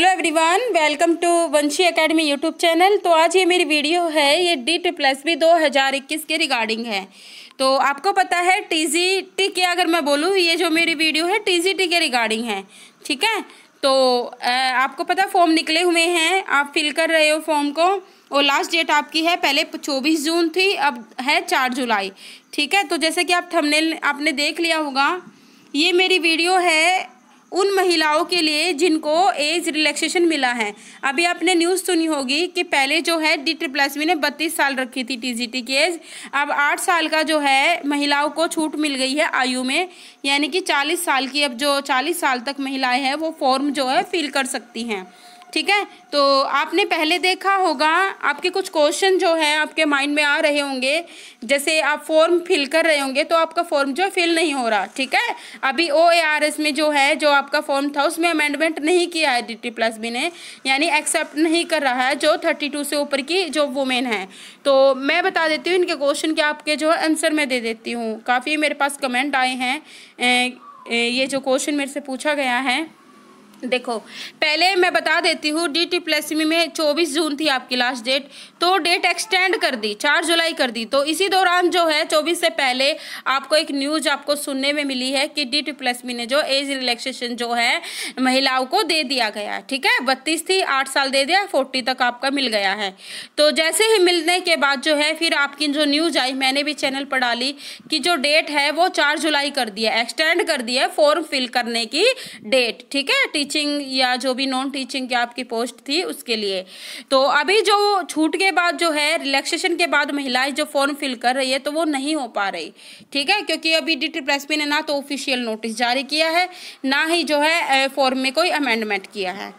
Hello everyone welcome to Vanshi academy YouTube channel तो आज ये मेरी वीडियो है ये डी टी प्लस बी दो हज़ार इक्कीस के रिगार्डिंग है तो आपको पता है टी टी के अगर मैं बोलूँ ये जो मेरी वीडियो है टी टी के रिगार्डिंग है ठीक है तो आपको पता फॉर्म निकले हुए हैं आप फिल कर रहे हो फॉर्म को और लास्ट डेट आपकी है पहले चौबीस जून थी अब है चार जुलाई ठीक है तो जैसे कि आप थंबनेल आपने देख लिया होगा ये मेरी वीडियो है उन महिलाओं के लिए जिनको एज रिलैक्सेशन मिला है अभी आपने न्यूज़ सुनी होगी कि पहले जो है डी ट्रिप्लसवी ने बत्तीस साल रखी थी टीजीटी की एज अब आठ साल का जो है महिलाओं को छूट मिल गई है आयु में यानी कि चालीस साल की अब जो चालीस साल तक महिलाएं हैं वो फॉर्म जो है फिल कर सकती हैं ठीक है तो आपने पहले देखा होगा आपके कुछ क्वेश्चन जो हैं आपके माइंड में आ रहे होंगे जैसे आप फॉर्म फिल कर रहे होंगे तो आपका फॉर्म जो है फिल नहीं हो रहा ठीक है अभी ओ ए आर एस में जो है जो आपका फॉर्म था उसमें अमेंडमेंट नहीं किया है डी टी प्लस बी ने यानी एक्सेप्ट नहीं कर रहा है जो थर्टी टू से ऊपर की जो वुमेन है तो मैं बता देती हूँ इनके क्वेश्चन के आपके जो है आंसर मैं दे देती हूँ काफ़ी मेरे पास कमेंट आए हैं ये जो क्वेश्चन मेरे से पूछा गया है देखो पहले मैं बता देती हूँ डी टी प्लेसमी में 24 जून थी आपकी लास्ट डेट तो डेट एक्सटेंड कर दी 4 जुलाई कर दी तो इसी दौरान जो है 24 से पहले आपको एक न्यूज आपको सुनने में मिली है कि डी टी प्लेसमी ने जो एज रिलैक्सेशन जो है महिलाओं को दे दिया गया है ठीक है बत्तीस थी आठ साल दे दिया फोर्टी तक आपका मिल गया है तो जैसे ही मिलने के बाद जो है फिर आपकी जो न्यूज आई मैंने भी चैनल पर डाली कि जो डेट है वो चार जुलाई कर दिया एक्सटेंड कर दिया फॉर्म फिल करने की डेट ठीक है टीचिंग या जो भी नॉन टीचिंग की आपकी पोस्ट थी उसके लिए तो अभी जो छूट के बाद जो है रिलैक्सेशन के बाद महिलाएं जो फॉर्म फिल कर रही है तो वो नहीं हो पा रही ठीक है क्योंकि अभी डी टी ने ना तो ऑफिशियल नोटिस जारी किया है ना ही जो है फॉर्म में कोई अमेंडमेंट किया है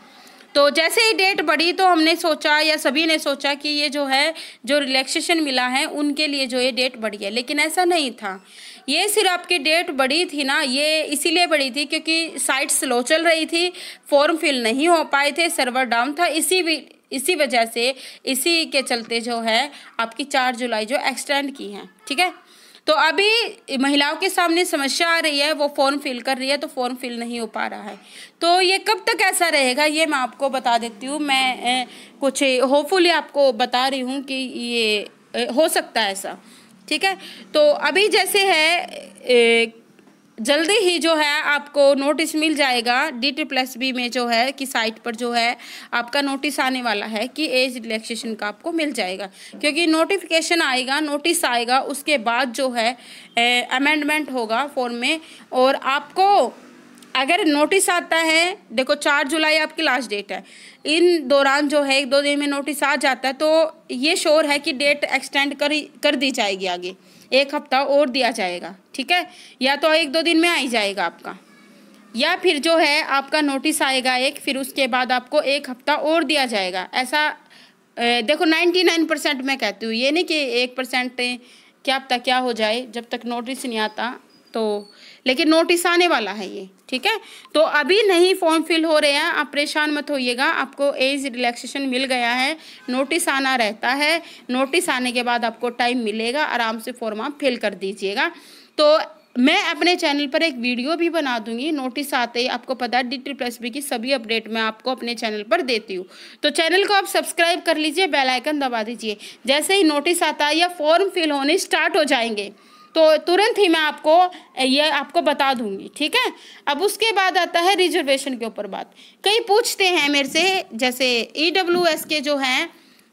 तो जैसे ही डेट बढ़ी तो हमने सोचा या सभी ने सोचा कि ये जो है जो रिलैक्सेशन मिला है उनके लिए जो ये डेट बढ़ी है लेकिन ऐसा नहीं था ये सिर्फ आपकी डेट बड़ी थी ना ये इसीलिए बड़ी थी क्योंकि साइट स्लो चल रही थी फॉर्म फिल नहीं हो पाए थे सर्वर डाउन था इसी भी इसी वजह से इसी के चलते जो है आपकी चार जुलाई जो एक्सटेंड की हैं ठीक है थीके? तो अभी महिलाओं के सामने समस्या आ रही है वो फॉर्म फिल कर रही है तो फॉर्म फिल नहीं हो पा रहा है तो ये कब तक ऐसा रहेगा ये मैं आपको बता देती हूँ मैं कुछ होपफुली आपको बता रही हूँ कि ये हो सकता है ऐसा ठीक है तो अभी जैसे है ए, जल्दी ही जो है आपको नोटिस मिल जाएगा डी टी प्लस बी में जो है कि साइट पर जो है आपका नोटिस आने वाला है कि एज रिलैक्सेशन का आपको मिल जाएगा क्योंकि नोटिफिकेशन आएगा नोटिस आएगा उसके बाद जो है अमेंडमेंट होगा फॉर्म में और आपको अगर नोटिस आता है देखो चार जुलाई आपकी लास्ट डेट है इन दौरान जो है एक दो दिन में नोटिस आ जाता है तो ये श्योर है कि डेट एक्सटेंड कर कर दी जाएगी आगे एक हफ्ता और दिया जाएगा ठीक है या तो एक दो दिन में आ ही जाएगा आपका या फिर जो है आपका नोटिस आएगा एक फिर उसके बाद आपको एक हफ्ता और दिया जाएगा ऐसा देखो नाइन्टी नाइन परसेंट मैं कहती हूँ ये नहीं कि एक परसेंट क्या तक क्या हो जाए जब तक नोटिस नहीं आता तो लेकिन नोटिस आने वाला है ये ठीक है तो अभी नहीं फॉर्म फिल हो रहे हैं आप परेशान मत होइएगा आपको एज रिलैक्सेशन मिल गया है नोटिस आना रहता है नोटिस आने के बाद आपको टाइम मिलेगा आराम से फॉर्म आप फिल कर दीजिएगा तो मैं अपने चैनल पर एक वीडियो भी बना दूंगी नोटिस आते ही आपको पता है डी टी प्लस बी की सभी अपडेट मैं आपको अपने चैनल पर देती हूँ तो चैनल को आप सब्सक्राइब कर लीजिए बेल आइकन दबा दीजिए जैसे ही नोटिस आता है या फॉर्म फिल होने स्टार्ट हो जाएंगे तो तुरंत ही मैं आपको ये आपको बता दूंगी ठीक है अब उसके बाद आता है रिजर्वेशन के ऊपर बात कई पूछते हैं मेरे से जैसे ई e के जो हैं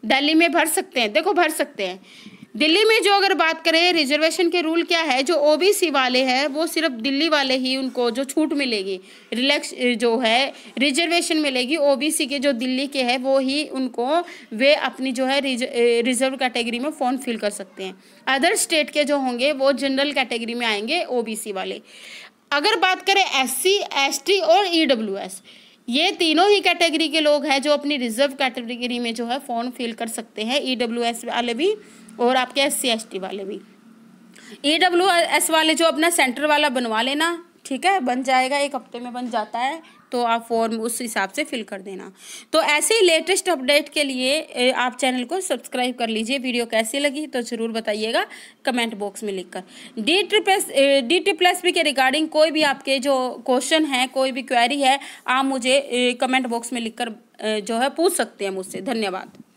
दिल्ली में भर सकते हैं देखो भर सकते हैं दिल्ली में जो अगर बात करें रिजर्वेशन के रूल क्या है जो ओबीसी वाले हैं वो सिर्फ दिल्ली वाले ही उनको जो छूट मिलेगी रिलैक्स जो है रिजर्वेशन मिलेगी ओबीसी के जो दिल्ली के हैं वो ही उनको वे अपनी जो है रिज, रिजर्व कैटेगरी में फॉर्म फिल कर सकते हैं अदर स्टेट के जो होंगे वो जनरल कैटेगरी में आएंगे ओ वाले अगर बात करें एस टी और एस e ये तीनों ही कैटेगरी के लोग हैं जो अपनी रिजर्व कैटेगरी में जो है फॉर्म फिल कर सकते हैं एस e वाले भी और आपके एस सी वाले भी ई डब्ल्यू एस वाले जो अपना सेंटर वाला बनवा लेना ठीक है बन जाएगा एक हफ्ते में बन जाता है तो आप फॉर्म उस हिसाब से फिल कर देना तो ऐसे ही लेटेस्ट अपडेट के लिए आप चैनल को सब्सक्राइब कर लीजिए वीडियो कैसी लगी तो ज़रूर बताइएगा कमेंट बॉक्स में लिखकर D T plus D T plus B के रिगार्डिंग कोई भी आपके जो क्वेश्चन है कोई भी क्वेरी है आप मुझे कमेंट बॉक्स में लिखकर जो है पूछ सकते हैं मुझसे धन्यवाद